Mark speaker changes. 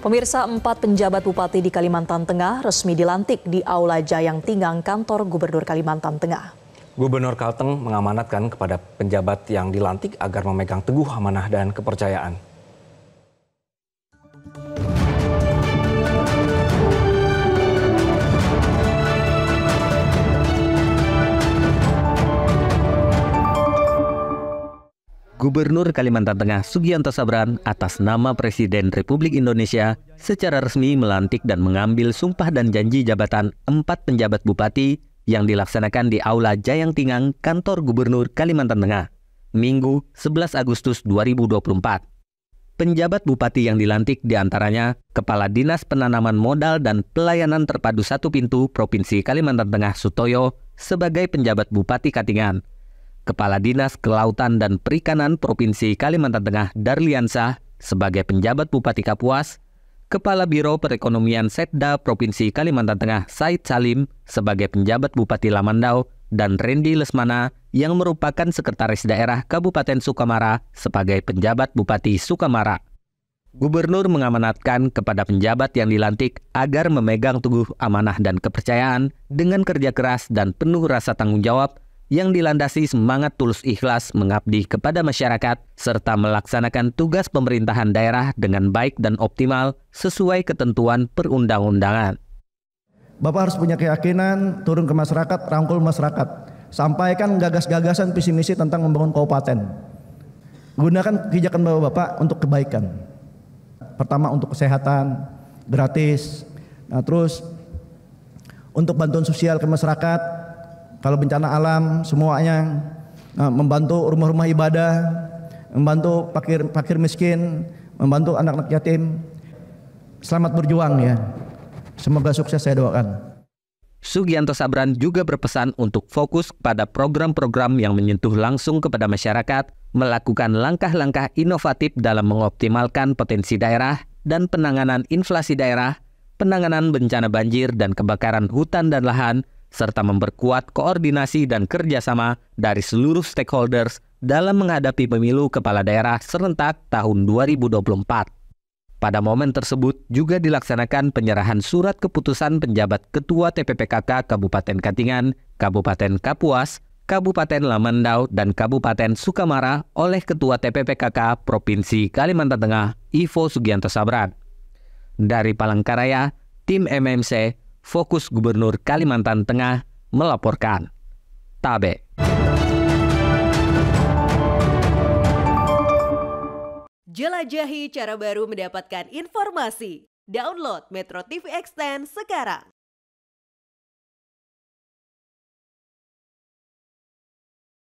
Speaker 1: Pemirsa empat penjabat bupati di Kalimantan Tengah resmi dilantik di Aula Jayang Tinggang kantor Gubernur Kalimantan Tengah.
Speaker 2: Gubernur Kalteng mengamanatkan kepada penjabat yang dilantik agar memegang teguh amanah dan kepercayaan. Gubernur Kalimantan Tengah Sugianto Sabran atas nama Presiden Republik Indonesia secara resmi melantik dan mengambil sumpah dan janji jabatan empat penjabat bupati yang dilaksanakan di Aula Jayang Tingang, Kantor Gubernur Kalimantan Tengah, Minggu 11 Agustus 2024. Penjabat bupati yang dilantik diantaranya Kepala Dinas Penanaman Modal dan Pelayanan Terpadu Satu Pintu Provinsi Kalimantan Tengah Sutoyo sebagai penjabat bupati Katingan, Kepala Dinas Kelautan dan Perikanan Provinsi Kalimantan Tengah Darliansa sebagai penjabat Bupati Kapuas, Kepala Biro Perekonomian Setda Provinsi Kalimantan Tengah Said Salim sebagai penjabat Bupati Lamandau dan Randy Lesmana yang merupakan Sekretaris Daerah Kabupaten Sukamara sebagai penjabat Bupati Sukamara. Gubernur mengamanatkan kepada penjabat yang dilantik agar memegang teguh amanah dan kepercayaan dengan kerja keras dan penuh rasa tanggung jawab yang dilandasi semangat tulus ikhlas mengabdi kepada masyarakat serta melaksanakan tugas pemerintahan daerah dengan baik dan optimal sesuai ketentuan perundang-undangan.
Speaker 1: Bapak harus punya keyakinan turun ke masyarakat, rangkul masyarakat. Sampaikan gagas-gagasan visi misi tentang membangun kabupaten. Gunakan kebijakan Bapak-bapak untuk kebaikan. Pertama untuk kesehatan gratis. Nah, terus untuk bantuan sosial ke masyarakat kalau bencana alam semuanya eh, membantu rumah-rumah ibadah, membantu pakir pakir miskin, membantu anak-anak yatim. Selamat berjuang ya. Semoga sukses saya doakan.
Speaker 2: Sugianto Sabran juga berpesan untuk fokus pada program-program yang menyentuh langsung kepada masyarakat, melakukan langkah-langkah inovatif dalam mengoptimalkan potensi daerah dan penanganan inflasi daerah, penanganan bencana banjir dan kebakaran hutan dan lahan, serta memperkuat koordinasi dan kerjasama dari seluruh stakeholders dalam menghadapi pemilu kepala daerah serentak tahun 2024. Pada momen tersebut juga dilaksanakan penyerahan surat keputusan penjabat Ketua TPPKK Kabupaten Katingan, Kabupaten Kapuas, Kabupaten Lamandau, dan Kabupaten Sukamara oleh Ketua TPPKK Provinsi Kalimantan Tengah, Ivo Sugianto Sabran. Dari Palangkaraya, tim MMC Fokus Gubernur Kalimantan Tengah melaporkan. Tabe.
Speaker 1: Jelajahi cara baru mendapatkan informasi. Download Metro TV Extend sekarang.